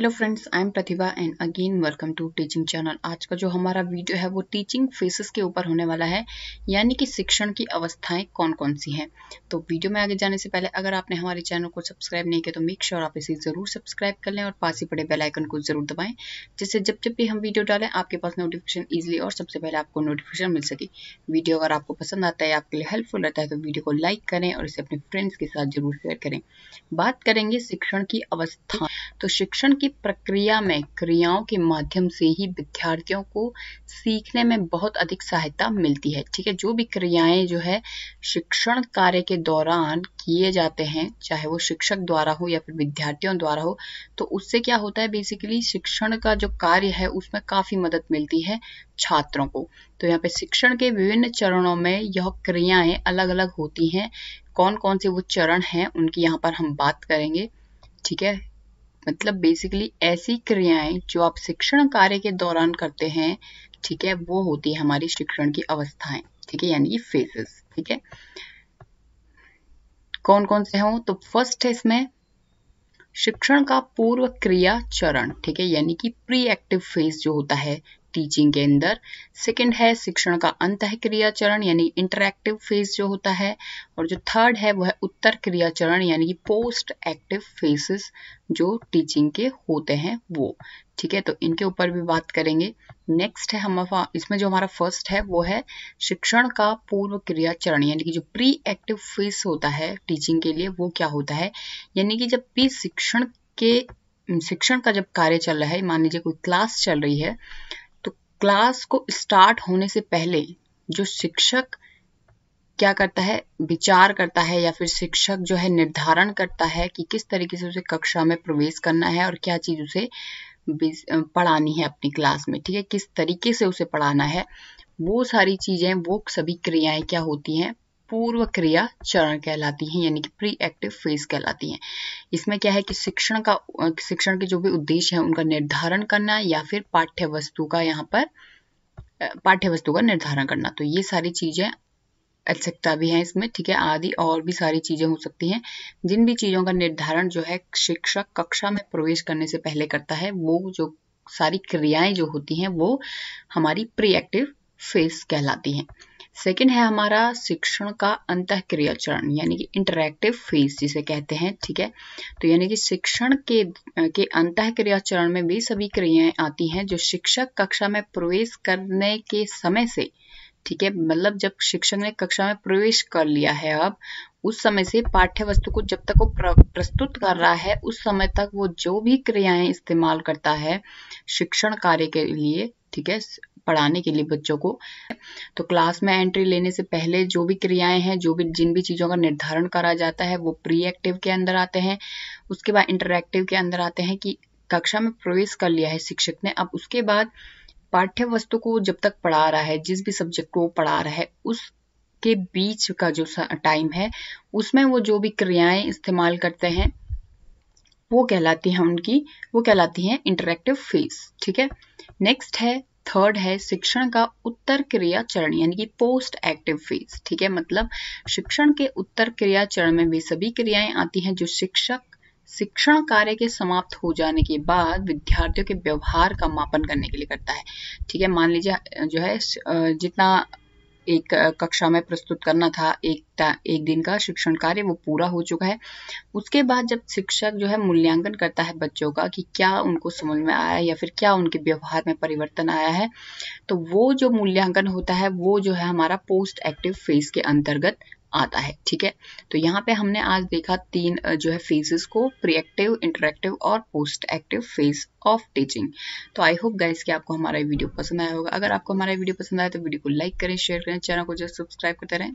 hello friends I am Pratibha and again welcome to teaching channel आज का जो हमारा वीडियो है वो टीचिंग फेसेस के ऊपर होने वाला है यानी कि शिक्षण की अवस्थाएं कौन कौन सी हैं तो वीडियो में आगे जाने से पहले अगर आपने हमारे चैनल को सब्सक्राइब नहीं किया तो मेक श्योर आप इसे ज़रूर सब्सक्राइब कर लें और पास ही पड़े बेलाइकन को ज़रूर दबाएँ जिससे जब जब भी हम वीडियो डालें आपके पास नोटिफिकेशन ईजिली और सबसे पहले आपको नोटिफिकेशन मिल सके वीडियो अगर आपको पसंद आता है आपके लिए हेल्पफुल रहता है तो वीडियो को लाइक करें और इसे अपने फ्रेंड्स के साथ जरूर शेयर करें बात करेंगे शिक्षण की अवस्थाएं तो शिक्षण की प्रक्रिया में क्रियाओं के माध्यम से ही विद्यार्थियों को सीखने में बहुत अधिक सहायता मिलती है ठीक है जो भी क्रियाएं जो है शिक्षण कार्य के दौरान किए जाते हैं चाहे वो शिक्षक द्वारा हो या फिर विद्यार्थियों द्वारा हो तो उससे क्या होता है बेसिकली शिक्षण का जो कार्य है उसमें काफ़ी मदद मिलती है छात्रों को तो यहाँ पे शिक्षण के विभिन्न चरणों में यह क्रियाएं अलग अलग होती हैं कौन कौन से वो चरण हैं उनकी यहाँ पर हम बात करेंगे ठीक है मतलब बेसिकली ऐसी क्रियाएं जो आप शिक्षण कार्य के दौरान करते हैं ठीक है वो होती है हमारी शिक्षण की अवस्थाएं ठीक है यानी कि फेजेस ठीक है कौन कौन से हों तो फर्स्ट है इसमें शिक्षण का पूर्व क्रिया चरण ठीक है यानी कि प्री एक्टिव फेज जो होता है टीचिंग के अंदर सेकंड है शिक्षण का अंत क्रिया चरण यानी इंटरैक्टिव फेज जो होता है और जो थर्ड है वह उत्तर क्रिया चरण यानी कि पोस्ट एक्टिव फेसेस जो टीचिंग के होते हैं वो ठीक है तो इनके ऊपर भी बात करेंगे नेक्स्ट है हम इसमें जो हमारा फर्स्ट है वो है शिक्षण का पूर्व क्रिया चरण यानी कि जो प्री एक्टिव फेस होता है टीचिंग के लिए वो क्या होता है यानी कि जब भी शिक्षण के शिक्षण का जब कार्य चल रहा है मान लीजिए कोई क्लास चल रही है क्लास को स्टार्ट होने से पहले जो शिक्षक क्या करता है विचार करता है या फिर शिक्षक जो है निर्धारण करता है कि किस तरीके से उसे कक्षा में प्रवेश करना है और क्या चीज़ उसे पढ़ानी है अपनी क्लास में ठीक है किस तरीके से उसे पढ़ाना है वो सारी चीज़ें वो सभी क्रियाएं क्या होती हैं पूर्व क्रिया चरण कहलाती हैं यानी कि प्री एक्टिव फेज कहलाती हैं इसमें क्या है कि शिक्षण का शिक्षण के जो भी उद्देश्य है उनका निर्धारण करना या फिर पाठ्य वस्तु का यहाँ पर पाठ्य वस्तु का निर्धारण करना तो ये सारी चीज़ें आवश्यकता भी है इसमें ठीक है आदि और भी सारी चीज़ें हो सकती हैं जिन भी चीज़ों का निर्धारण जो है शिक्षक कक्षा में प्रवेश करने से पहले करता है वो जो सारी क्रियाएं जो होती हैं वो हमारी प्री एक्टिव फेस कहलाती हैं सेकेंड है हमारा शिक्षण का अंत क्रिया चरण यानी कि इंटरैक्टिव फेज जिसे कहते हैं ठीक है तो यानी कि शिक्षण के के अंत क्रिया चरण में भी सभी क्रियाएं आती हैं जो शिक्षक कक्षा में प्रवेश करने के समय से ठीक है मतलब जब शिक्षक ने कक्षा में प्रवेश कर लिया है अब उस समय से पाठ्य वस्तु को जब तक वो प्रस्तुत कर रहा है उस समय तक वो जो भी क्रियाएं इस्तेमाल करता है शिक्षण कार्य के लिए ठीक है पढ़ाने के लिए बच्चों को तो क्लास में एंट्री लेने से पहले जो भी क्रियाएं हैं जो भी जिन भी चीज़ों का निर्धारण करा जाता है वो प्री एक्टिव के अंदर आते हैं उसके बाद इंटरक्टिव के अंदर आते हैं कि कक्षा में प्रवेश कर लिया है शिक्षक ने अब उसके बाद पाठ्य वस्तु को जब तक पढ़ा रहा है जिस भी सब्जेक्ट को पढ़ा रहा है उस के बीच का जो टाइम है उसमें वो जो भी क्रियाएं इस्तेमाल करते हैं वो कहलाती हैं उनकी वो कहलाती हैं इंटरेक्टिव फेज ठीक है नेक्स्ट है थर्ड है शिक्षण का उत्तर क्रिया चरण यानी कि पोस्ट एक्टिव फेज ठीक है मतलब शिक्षण के उत्तर क्रिया चरण में वे सभी क्रियाएं आती हैं जो शिक्षक शिक्षण कार्य के समाप्त हो जाने के बाद विद्यार्थियों के व्यवहार का मापन करने के लिए करता है ठीक है मान लीजिए जो है जितना एक कक्षा में प्रस्तुत करना था एक एक दिन का शिक्षण कार्य वो पूरा हो चुका है उसके बाद जब शिक्षक जो है मूल्यांकन करता है बच्चों का कि क्या उनको समझ में आया या फिर क्या उनके व्यवहार में परिवर्तन आया है तो वो जो मूल्यांकन होता है वो जो है हमारा पोस्ट एक्टिव फेज के अंतर्गत आता है ठीक है तो यहाँ पे हमने आज देखा तीन जो है फेजेस को प्रीएक्टिव इंटरेक्टिव और post active phase of teaching तो आई होप गाइस कि आपको हमारा वीडियो पसंद आया होगा अगर आपको हमारा वीडियो पसंद आया तो वीडियो को लाइक करें शेयर करें चैनल को जस्ट सब्सक्राइब करते रहें